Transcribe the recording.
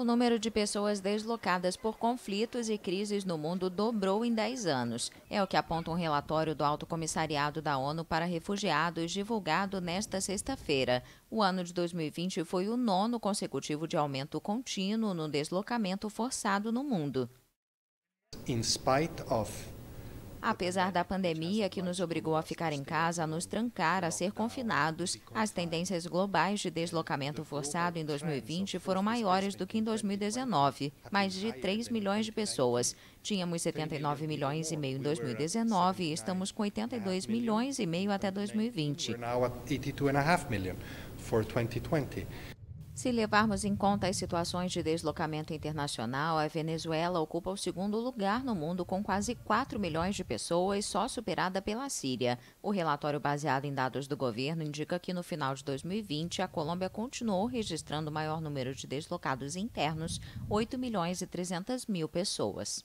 O número de pessoas deslocadas por conflitos e crises no mundo dobrou em 10 anos. É o que aponta um relatório do Alto Comissariado da ONU para Refugiados, divulgado nesta sexta-feira. O ano de 2020 foi o nono consecutivo de aumento contínuo no deslocamento forçado no mundo. In spite of Apesar da pandemia que nos obrigou a ficar em casa, a nos trancar, a ser confinados, as tendências globais de deslocamento forçado em 2020 foram maiores do que em 2019, mais de 3 milhões de pessoas. Tínhamos 79 milhões e meio em 2019 e estamos com 82 milhões e meio até 2020. Se levarmos em conta as situações de deslocamento internacional, a Venezuela ocupa o segundo lugar no mundo com quase 4 milhões de pessoas, só superada pela Síria. O relatório baseado em dados do governo indica que no final de 2020 a Colômbia continuou registrando o maior número de deslocados internos, 8 milhões e 300 mil pessoas.